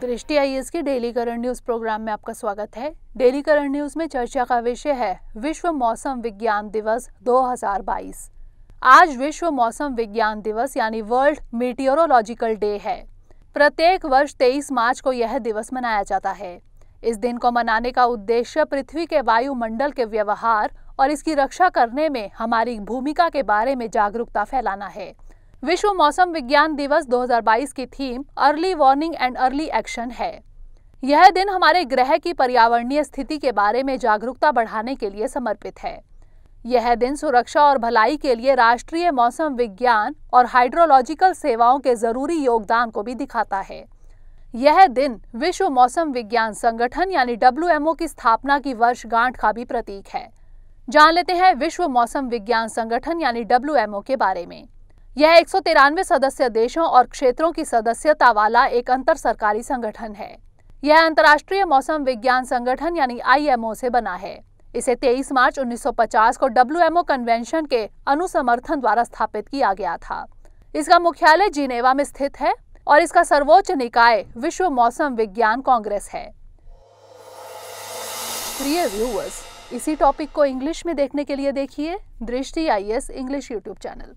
दृष्टि आई की daily current news programme में आपका स्वागत है डेली करंट न्यूज में चर्चा का विषय है विश्व मौसम विज्ञान दिवस 2022 आज विश्व मौसम विज्ञान दिवस यानी वर्ल्ड मीटियोरोलॉजिकल डे है प्रत्येक वर्ष 23 मार्च को यह दिवस मनाया जाता है इस दिन को मनाने का उद्देश्य पृथ्वी के वायुमंडल के व्यवहार और इसकी रक्षा करने में हमारी भूमिका के बारे में जागरूकता फैलाना है विश्व मौसम विज्ञान दिवस 2022 की theme early warning and early action है यह दिन हमारे ग्रह की पर्यावरणीय स्थिति के बारे में जागरूकता बढ़ाने के लिए समर्पित है यह दिन सुरक्षा और भलाई के लिए राष्ट्रीय मौसम विज्ञान और हाइड्रोलॉजिकल सेवाओं के जरूरी योगदान को भी दिखाता है यह दिन विश्व मौसम विज्ञान संगठन यानी डब्ल्यू की स्थापना की वर्षगांठ का भी प्रतीक है जान लेते हैं विश्व मौसम विज्ञान संगठन यानी डब्ल्यू के बारे में यह एक सदस्य देशों और क्षेत्रों की सदस्यता वाला एक अंतर सरकारी संगठन है यह अंतर्राष्ट्रीय मौसम विज्ञान संगठन यानी आईएमओ से बना है इसे 23 मार्च 1950 को डब्ल्यूएमओ कन्वेंशन के अनुसमर्थन द्वारा स्थापित किया गया था इसका मुख्यालय जिनेवा में स्थित है और इसका सर्वोच्च निकाय विश्व मौसम विज्ञान कांग्रेस है प्रिय व्यूवर्स इसी टॉपिक को इंग्लिश में देखने के लिए देखिए दृष्टि आई इंग्लिश यूट्यूब चैनल